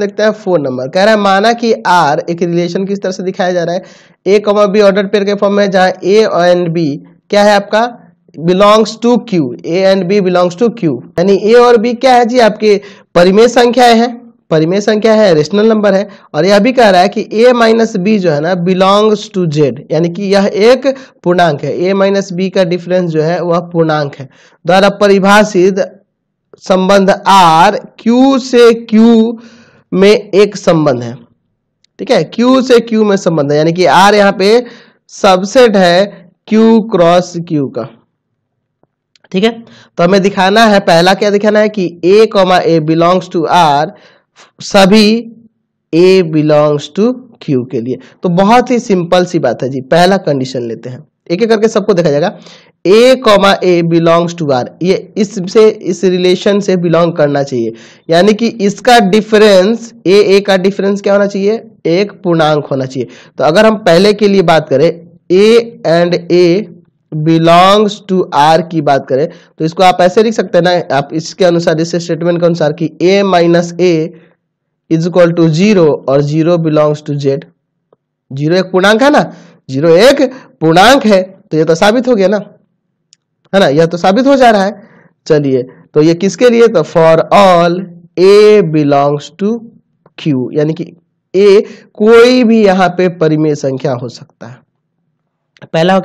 लिखता है phone number कह रहा है माना कि आर एक रिलेशन किस तरह से दिखाया जा रहा है A comma B order pair के फॉर्म में जहाँ ए एंड बी क्या है आपका belongs to Q A and B belongs to Q यानी ए और बी क्या है जी आपके परिमेय संख्याएं हैं परिमेय संख्या है रेशनल नंबर है और यह भी कह रहा है कि a माइनस बी जो है ना बिलोंग्स टू जेड यानी कि यह एक पूर्णांक है a माइनस बी का डिफरेंस जो है वह पूर्णांक है द्वारा परिभाषित संबंध r q से q में एक संबंध है ठीक है Q से Q में संबंध है यानी कि R यहां पे सबसेट है Q क्रॉस Q का ठीक है तो हमें दिखाना है पहला क्या दिखाना है कि A comma A belongs to R सभी A बिलोंग्स टू Q के लिए तो बहुत ही सिंपल सी बात है जी पहला कंडीशन लेते हैं एक एक करके सबको देखा जाएगा A comma A belongs to R ये इससे इस रिलेशन से बिलोंग करना चाहिए यानी कि इसका डिफरेंस ए ए का डिफरेंस क्या होना चाहिए एक पूर्णांक होना चाहिए तो अगर हम पहले के लिए बात करें A and A belongs to R की बात करें तो इसको आप ऐसे लिख सकते हैं ना आप इसके अनुसार इस स्टेटमेंट के अनुसार कि A minus A is equal to zero और zero belongs to Z zero एक पूर्णांक है ना जीरो एक पूर्णांक है तो यह तो साबित हो गया ना है ना यह तो साबित हो जा रहा है चलिए तो ये किसके लिए तो for all A belongs to Q यानी कि ए कोई भी यहां पे परिमेय संख्या हो सकता है पहला